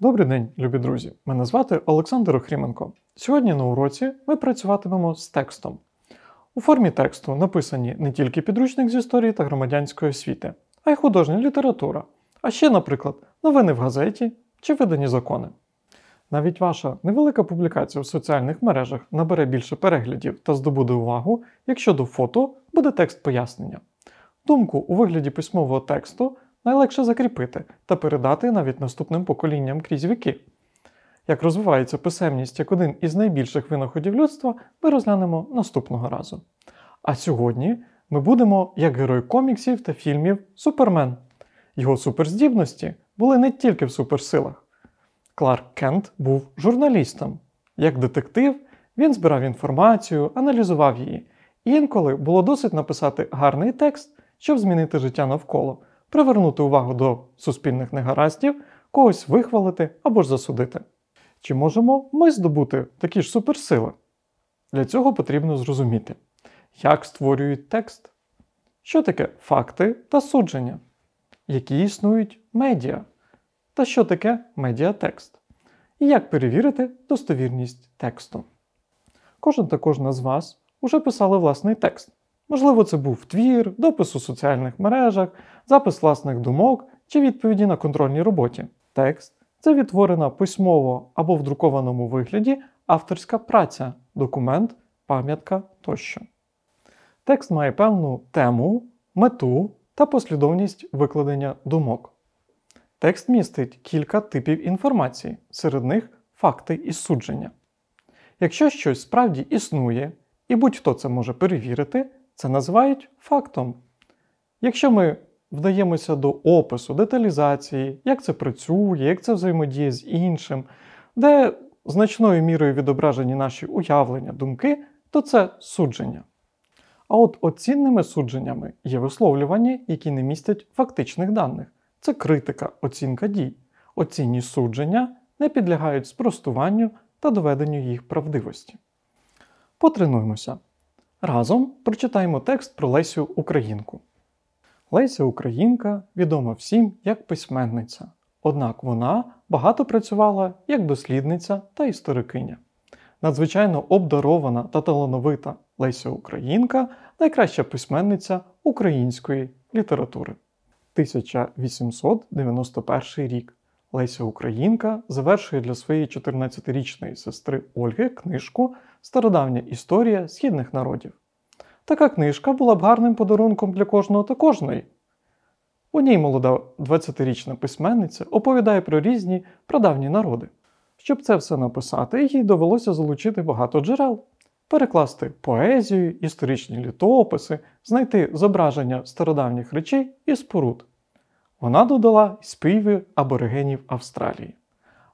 Добрий день, любі друзі! Мене звати Олександр Охріменко. Сьогодні на уроці ми працюватимемо з текстом. У формі тексту написані не тільки підручник з історії та громадянської освіти, а й художня література, а ще, наприклад, новини в газеті чи видані закони. Навіть ваша невелика публікація в соціальних мережах набере більше переглядів та здобуде увагу, якщо до фото буде текст пояснення. Думку у вигляді письмового тексту найлегше закріпити та передати навіть наступним поколінням крізь віки. Як розвивається писемність як один із найбільших винаходів людства, ми розглянемо наступного разу. А сьогодні ми будемо як герой коміксів та фільмів Супермен. Його суперздібності були не тільки в суперсилах. Кларк Кент був журналістом. Як детектив, він збирав інформацію, аналізував її. І інколи було досить написати гарний текст, щоб змінити життя навколо привернути увагу до суспільних негараздів, когось вихвалити або ж засудити. Чи можемо ми здобути такі ж суперсили? Для цього потрібно зрозуміти, як створюють текст, що таке факти та судження, які існують медіа, та що таке медіатекст, і як перевірити достовірність тексту. Кожен та кожна з вас уже писали власний текст. Можливо, це був твір, допис у соціальних мережах, запис власних думок чи відповіді на контрольній роботі. Текст це відтворена письмово або в друкованому вигляді авторська праця, документ, пам'ятка тощо. Текст має певну тему, мету та послідовність викладення думок. Текст містить кілька типів інформації, серед них факти і судження. Якщо щось справді існує, і будь-хто це може перевірити. Це називають фактом. Якщо ми вдаємося до опису, деталізації, як це працює, як це взаємодіє з іншим, де значною мірою відображені наші уявлення, думки, то це судження. А от оцінними судженнями є висловлювання, які не містять фактичних даних. Це критика, оцінка дій. Оцінні судження не підлягають спростуванню та доведенню їх правдивості. Потренуємося. Разом прочитаємо текст про Лесю Українку. Леся Українка відома всім як письменниця, однак вона багато працювала як дослідниця та історикиня. Надзвичайно обдарована та талановита Леся Українка найкраща письменниця української літератури. 1891 рік Леся Українка завершує для своєї 14-річної сестри Ольги книжку Стародавня історія східних народів. Така книжка була б гарним подарунком для кожного та кожної. У ній молода 20-річна письменниця оповідає про різні прадавні народи. Щоб це все написати, їй довелося залучити багато джерел, перекласти поезію, історичні літописи, знайти зображення стародавніх речей і споруд. Вона додала співи аборигенів Австралії.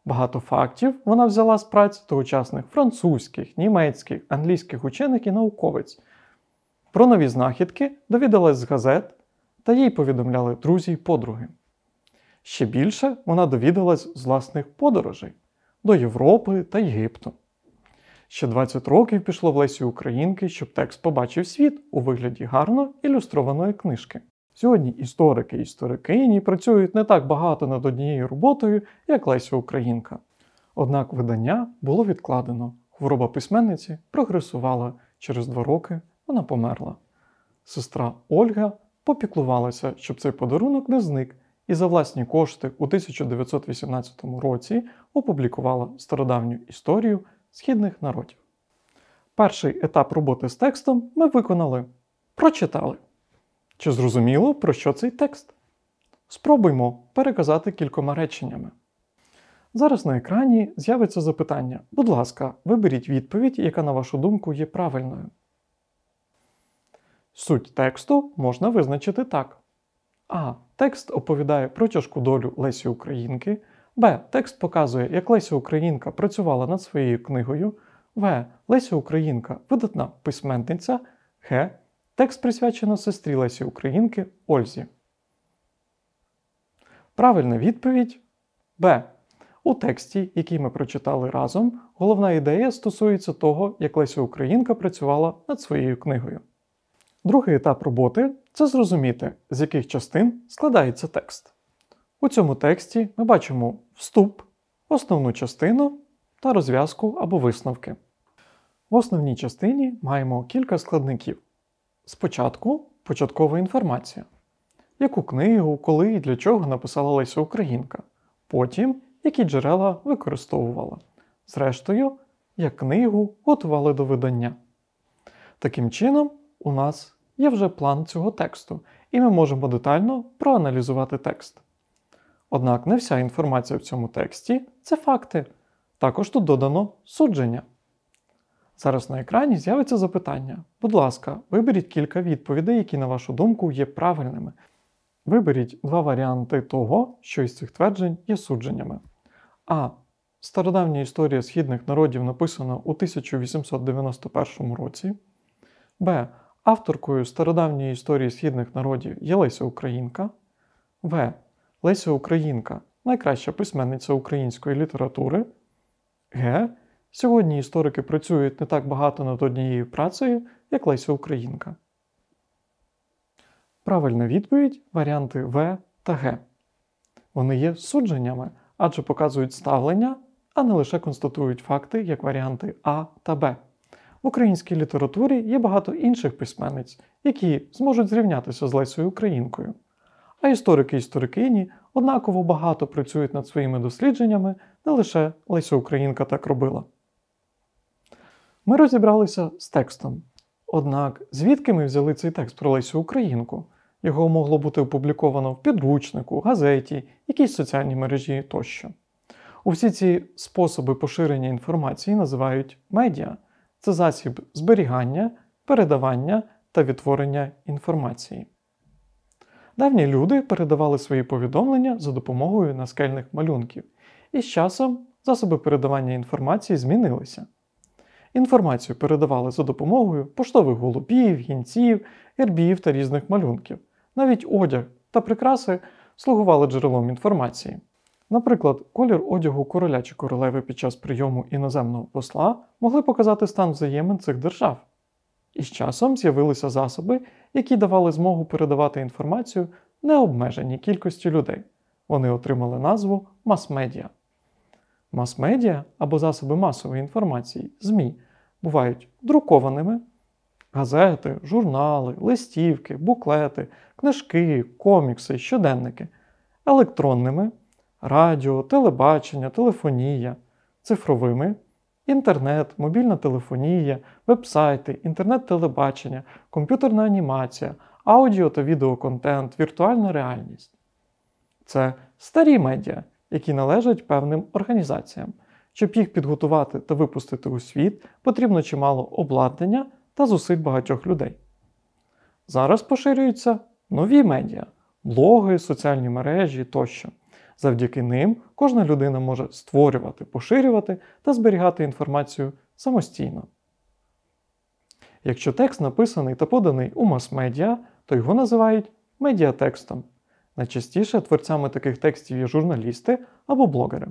Багато фактів вона взяла з праць тогочасних французьких, німецьких, англійських учених і науковиць. Про нові знахідки довідалась з газет та їй повідомляли друзі й подруги. Ще більше вона довідалась з власних подорожей до Європи та Єгипту. Ще 20 років пішло в Лесі Українки, щоб текст побачив світ у вигляді гарно ілюстрованої книжки. Сьогодні історики і історикині працюють не так багато над однією роботою, як Леся Українка. Однак видання було відкладено. Хвороба письменниці прогресувала. Через два роки вона померла. Сестра Ольга попіклувалася, щоб цей подарунок не зник, і за власні кошти у 1918 році опублікувала стародавню історію східних народів. Перший етап роботи з текстом ми виконали прочитали. Чи зрозуміло, про що цей текст? Спробуймо переказати кількома реченнями. Зараз на екрані з'явиться запитання. Будь ласка, виберіть відповідь, яка, на вашу думку, є правильною. Суть тексту можна визначити так. А. Текст оповідає про тяжку долю Лесі Українки. Б. Текст показує, як Леся Українка працювала над своєю книгою. В. Леся Українка видатна письменниця. Г. Текст присвячено сестрі Лесі Українки Ользі. Правильна відповідь Б. У тексті, який ми прочитали разом, головна ідея стосується того, як Леся Українка працювала над своєю книгою. Другий етап роботи це зрозуміти, з яких частин складається текст. У цьому тексті ми бачимо вступ, основну частину та розв'язку або висновки. В основній частині маємо кілька складників. Спочатку початкова інформація, яку книгу, коли і для чого написала Леся Українка, потім які джерела використовувала. Зрештою, як книгу готували до видання. Таким чином, у нас є вже план цього тексту, і ми можемо детально проаналізувати текст. Однак не вся інформація в цьому тексті це факти, також тут додано судження. Зараз на екрані з'явиться запитання. Будь ласка, виберіть кілька відповідей, які, на вашу думку, є правильними. Виберіть два варіанти того, що із цих тверджень є судженнями. А. Стародавня історія східних народів написана у 1891 році. Б. Авторкою стародавньої історії східних народів є Леся Українка. В. Леся Українка найкраща письменниця української літератури. Г. Сьогодні історики працюють не так багато над однією працею, як Леся Українка. Правильна відповідь варіанти В та Г. Вони є судженнями, адже показують ставлення, а не лише констатують факти як варіанти А та Б. В українській літературі є багато інших письменниць, які зможуть зрівнятися з Лесою Українкою. А історики і історикині однаково багато працюють над своїми дослідженнями не лише Леся Українка так робила. Ми розібралися з текстом. Однак, звідки ми взяли цей текст про Лесю Українку? Його могло бути опубліковано в підручнику, газеті, якійсь соціальній мережі тощо. Усі ці способи поширення інформації називають медіа. Це засіб зберігання, передавання та відтворення інформації. Давні люди передавали свої повідомлення за допомогою наскельних малюнків, і з часом засоби передавання інформації змінилися. Інформацію передавали за допомогою поштових голубів, гінців, ербів та різних малюнків. Навіть одяг та прикраси слугували джерелом інформації. Наприклад, колір одягу короля чи королеви під час прийому іноземного посла могли показати стан взаємин цих держав. І з часом з'явилися засоби, які давали змогу передавати інформацію необмеженій кількості людей. Вони отримали назву мас-медіа. Мас-медіа або засоби масової інформації ЗМІ бувають друкованими газети, журнали, листівки, буклети, книжки, комікси, щоденники, електронними, радіо, телебачення, телефонія, цифровими, інтернет, мобільна телефонія, вебсайти, інтернет-телебачення, комп'ютерна анімація, аудіо та відеоконтент, віртуальна реальність. Це старі медіа, які належать певним організаціям. Щоб їх підготувати та випустити у світ, потрібно чимало обладнання та зусиль багатьох людей. Зараз поширюються нові медіа, блоги, соціальні мережі тощо. Завдяки ним кожна людина може створювати, поширювати та зберігати інформацію самостійно. Якщо текст написаний та поданий у мас-медіа, то його називають медіатекстом. Найчастіше творцями таких текстів є журналісти або блогери.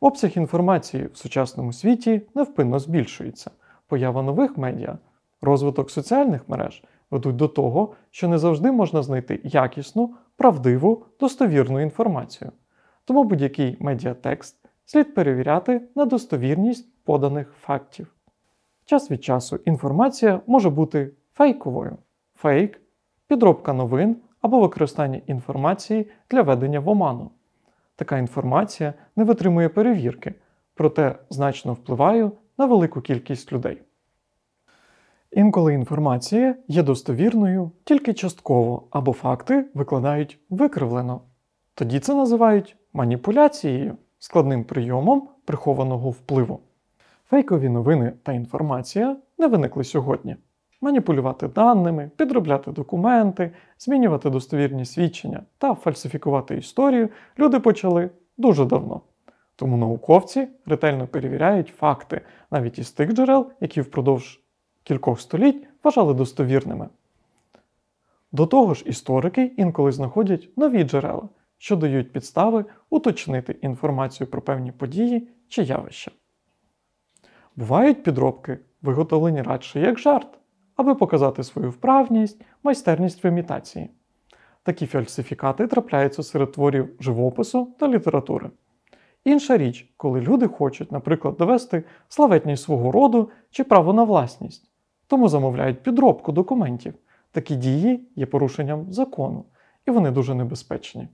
Обсяг інформації в сучасному світі невпинно збільшується. Поява нових медіа, розвиток соціальних мереж ведуть до того, що не завжди можна знайти якісну, правдиву, достовірну інформацію. Тому будь-який медіатекст слід перевіряти на достовірність поданих фактів. Час від часу інформація може бути фейковою, фейк, підробка новин або використання інформації для ведення в оману така інформація не витримує перевірки, проте значно впливає на велику кількість людей. Інколи інформація є достовірною тільки частково або факти викладають викривлено. Тоді це називають маніпуляцією, складним прийомом прихованого впливу. Фейкові новини та інформація не виникли сьогодні маніпулювати даними, підробляти документи, змінювати достовірні свідчення та фальсифікувати історію люди почали дуже давно. Тому науковці ретельно перевіряють факти навіть із тих джерел, які впродовж кількох століть вважали достовірними. До того ж, історики інколи знаходять нові джерела, що дають підстави уточнити інформацію про певні події чи явища. Бувають підробки, виготовлені радше як жарт, аби показати свою вправність, майстерність в імітації. Такі фальсифікати трапляються серед творів живопису та літератури. Інша річ, коли люди хочуть, наприклад, довести славетність свого роду чи право на власність, тому замовляють підробку документів. Такі дії є порушенням закону, і вони дуже небезпечні.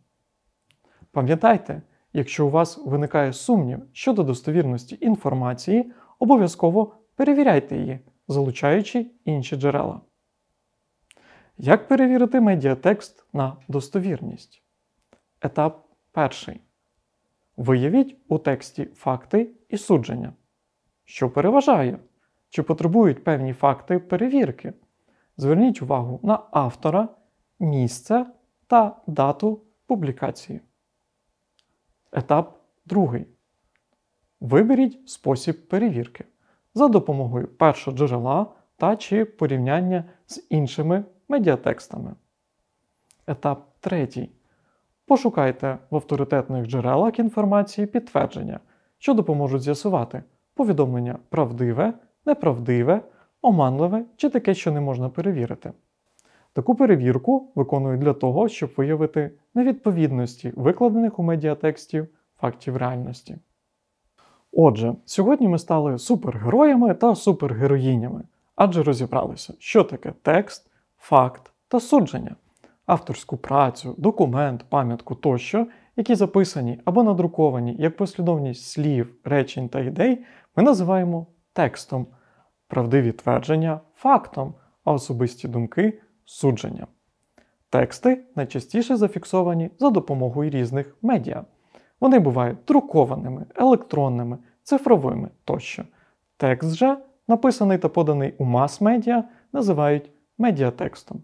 Пам'ятайте, якщо у вас виникає сумнів щодо достовірності інформації, обов'язково перевіряйте її залучаючи інші джерела. Як перевірити медіатекст на достовірність? Етап перший. Виявіть у тексті факти і судження. Що переважає? Чи потребують певні факти перевірки? Зверніть увагу на автора, місце та дату публікації. Етап другий. Виберіть спосіб перевірки за допомогою першого джерела та чи порівняння з іншими медіатекстами. Етап третій. Пошукайте в авторитетних джерелах інформації підтвердження, що допоможуть з'ясувати повідомлення правдиве, неправдиве, оманливе чи таке, що не можна перевірити. Таку перевірку виконують для того, щоб виявити невідповідності викладених у медіатекстів фактів реальності. Отже, сьогодні ми стали супергероями та супергероїнями, адже розібралися, що таке текст, факт та судження, авторську працю, документ, пам'ятку тощо, які записані або надруковані як послідовність слів, речень та ідей, ми називаємо текстом, правдиві твердження фактом, а особисті думки судженням. Тексти найчастіше зафіксовані за допомогою різних медіа. Вони бувають друкованими, електронними, цифровими тощо. Текст же, написаний та поданий у мас-медіа, називають медіатекстом.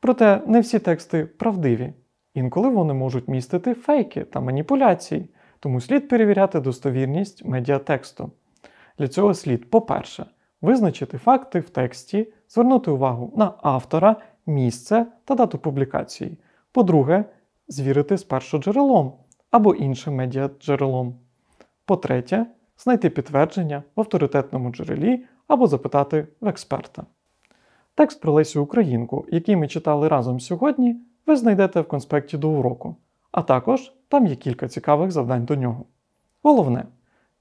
Проте не всі тексти правдиві. Інколи вони можуть містити фейки та маніпуляції, тому слід перевіряти достовірність медіатексту. Для цього слід, по-перше, визначити факти в тексті, звернути увагу на автора, місце та дату публікації. По-друге, звірити з першоджерелом або іншим медіаджерелом. По-третє, знайти підтвердження в авторитетному джерелі або запитати в експерта. Текст про Лесю Українку, який ми читали разом сьогодні, ви знайдете в конспекті до уроку, а також там є кілька цікавих завдань до нього. Головне,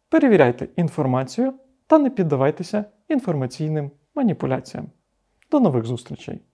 перевіряйте інформацію та не піддавайтеся інформаційним маніпуляціям. До нових зустрічей!